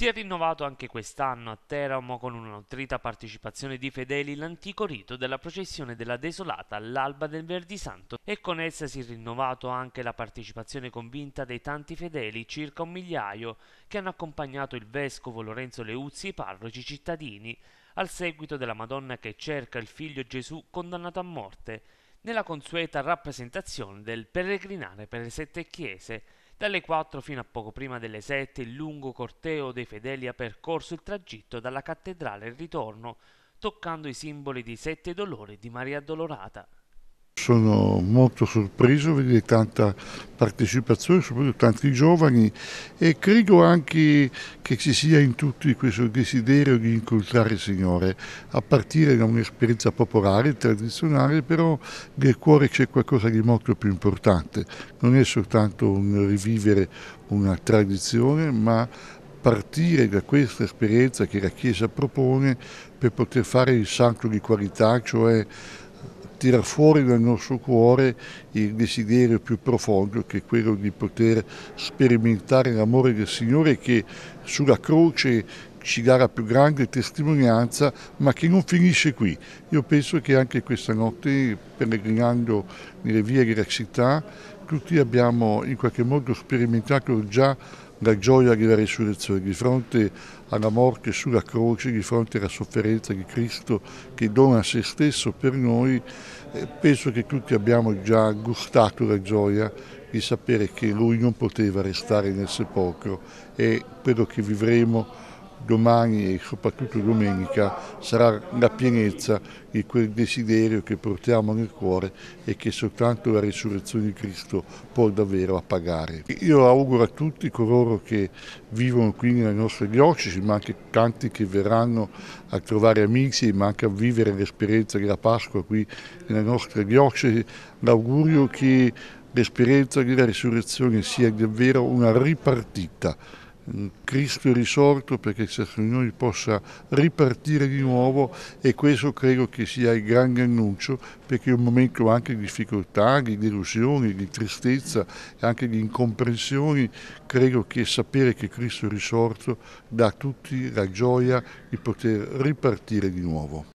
Si è rinnovato anche quest'anno a Teramo con una nutrita partecipazione di fedeli l'antico rito della processione della Desolata all'alba del Verdi Santo e con essa si è rinnovato anche la partecipazione convinta dei tanti fedeli, circa un migliaio, che hanno accompagnato il vescovo Lorenzo Leuzzi i parroci cittadini al seguito della Madonna che cerca il figlio Gesù condannato a morte, nella consueta rappresentazione del peregrinare per le sette chiese dalle 4 fino a poco prima delle 7 il lungo corteo dei fedeli ha percorso il tragitto dalla cattedrale al ritorno, toccando i simboli dei sette dolori di Maria Addolorata sono molto sorpreso vedere tanta partecipazione, soprattutto tanti giovani e credo anche che ci sia in tutti questo desiderio di incontrare il Signore, a partire da un'esperienza popolare, tradizionale, però nel cuore c'è qualcosa di molto più importante, non è soltanto un rivivere una tradizione, ma partire da questa esperienza che la Chiesa propone per poter fare il salto di qualità, cioè tirar fuori dal nostro cuore il desiderio più profondo che è quello di poter sperimentare l'amore del Signore che sulla croce ci dà la più grande testimonianza, ma che non finisce qui. Io penso che anche questa notte, pellegrinando nelle vie della città, tutti abbiamo in qualche modo sperimentato già la gioia della risurrezione di fronte alla morte sulla croce, di fronte alla sofferenza di Cristo che dona se stesso per noi, eh, penso che tutti abbiamo già gustato la gioia di sapere che Lui non poteva restare nel sepolcro e quello che vivremo domani e soprattutto domenica sarà la pienezza di quel desiderio che portiamo nel cuore e che soltanto la risurrezione di Cristo può davvero appagare. Io auguro a tutti coloro che vivono qui nelle nostre diocesi, ma anche tanti che verranno a trovare amici, ma anche a vivere l'esperienza della Pasqua qui nelle nostre diocesi, l'augurio che l'esperienza della risurrezione sia davvero una ripartita Cristo è risorto perché ciascuno di noi possa ripartire di nuovo e questo credo che sia il grande annuncio perché è un momento anche di difficoltà, di delusioni, di tristezza e anche di incomprensioni, credo che sapere che Cristo è risorto dà a tutti la gioia di poter ripartire di nuovo.